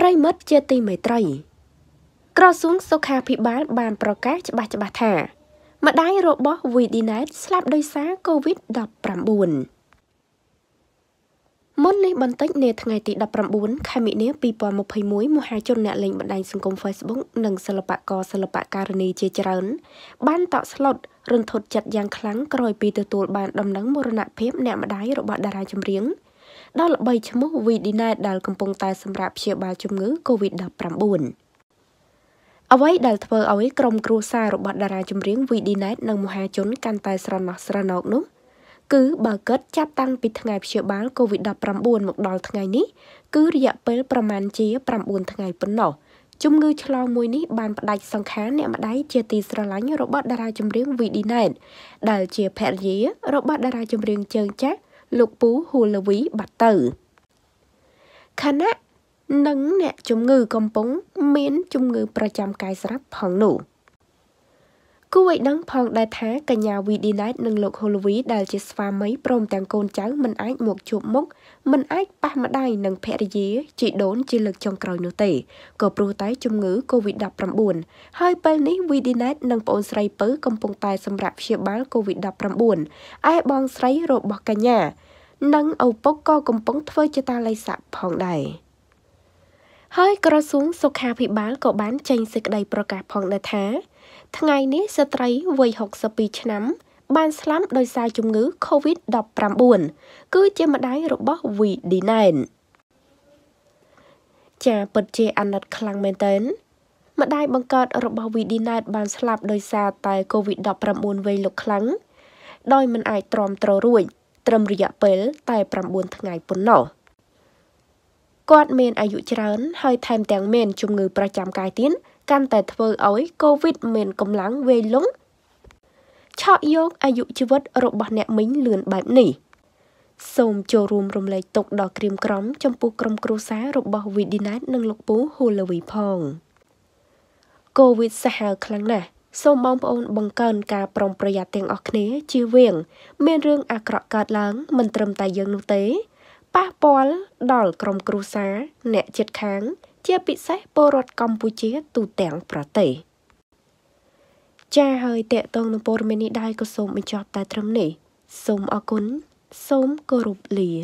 ប្រិមិត្តជាទីមេត្រី ក្រសួងសុខាភិបាលបានប្រកាសច្បាស់ច្បាស់ថាម្ដាយរបស់ Vidinet ស្លាប់ដោយសារ COVID-19 មុននេះបន្តិចនាថ្ងៃទី19ខែមិនិល2021មហាជនអ្នកលេងបណ្ដាញសង្គម Facebook និងសិល្បករសិល្បករនីជាច្រើនបានតក់ស្លុតរន្ធត់ចិត្តយ៉ាងខ្លាំងក្រោយពីទទួលបានដំណឹងមរណភាពអ្នកម្ដាយរបស់តារាចម្រៀងដ៏ល្បីឈ្មោះ Vidinet ដែលកំពុងតែ សម្រាប់ព្យាបាលជំងឺ COVID-19 អ្វីដែលធ្វើឲ្យក្រុមគ្រួសាររបស់តារាចម្រៀង Vidinet និងមហាជនកាន់តែ ស្រណោះស្រណោកនោះគឺបើគិតចាប់តាំងពីថ្ងៃព្យាបាល COVID-19 មកដល់ថ្ងៃនេះ គឺរយៈពេលប្រមាណជា9ថ្ងៃប៉ុណ្ណោះជំងឺឆ្លងមួយនេះបានផ្ដាច់សង្ខារអ្នកម្ដាយជាទីស្រឡាញ់របស់តារាចម្រៀង Vidinet ដែលជាភរិយារបស់តារាចម្រៀងជើងចាស់លោកពូហ៊ូលវីបាត់ទៅខណៈនិងអ្នកជំងឺកំពុងមាន ជំងឺប្រចាំកាយស្រាប់ផងនោះ។គួរឲ្យដឹងផងដែរថាកញ្ញាវីឌីណៃនិងលោកហូលវីដែលជាស្វាមីព្រមទាំងកូនចៅមិនអាចមកជួបមុខមិនអាចប៉ះម្ដាយនិងភរិយាជីដូនជាលើកចុងក្រោយនោះទេក៏ព្រោះតែជំងឺ Covid-19 ហើយពេលនេះវីឌីណៃនិងប្អូនស្រីពៅកំពុងតែសម្រាប់ព្យាបាល Covid-19 ឯបងស្រីរបស់កញ្ញានិងឪពុកក៏កំពុងធ្វើជាតាល័យស័កផងដែរហើយក្រសួងសុខាភិបាលក៏បានចេញសេចក្តីប្រកាសផងដែរថា ថ្ងៃនេះស្ត្រីវ័យ62ឆ្នាំ បានស្លាប់ដោយសារជំងឺ COVID-19 គឺជាម្ដាយរបស់ VD9 ចាពិតជាអាណិតខ្លាំងមែនទែនម្ដាយបង្កើតរបស់ VD9 បានស្លាប់ដោយសារតែ COVID-19 វ័យលោកខ្លាំងដោយមិនអាចទ្រាំទ្ររួចត្រឹមរយៈពេល តែ9ថ្ងៃប៉ុណ្ណោះ។គាត់មានអាយុច្រើនហើយថែមទាំងមានជំងឺ ប្រចាំកាយទៀតកាន់តែធ្វើឲ្យកូវីដមានកម្លាំងវេលងឆក់យកអាយុជីវិតរបស់អ្នកមីងលឿនបែបនេះ សូមចូលរួមរំលែកទុកដល់ក្រៀមក្រំចំពោះក្រុមគ្រួសាររបស់ Vidinat និងលោកពូ Hulawi ផងកូវីដសាហាវខ្លាំងណាស់សូមបងប្អូនបង្កើនការប្រុងប្រយ័ត្នទាំងអស់គ្នាជៀសវាងមានរឿងអាក្រក់កើតឡើង មិនត្រឹមតែយើងនោះទេប៉ះពាល់ដល់ក្រុមគ្រួសារអ្នកជិតខាង ជាពិសេសពលរដ្ឋកម្ពុជាទូទាំងប្រទេស ចា៎ហើយតេតងនឹងព័ត៌មាននេះដែរក៏សូមបញ្ចប់តែត្រឹមនេះសូមអរគុណសូមគោរពលា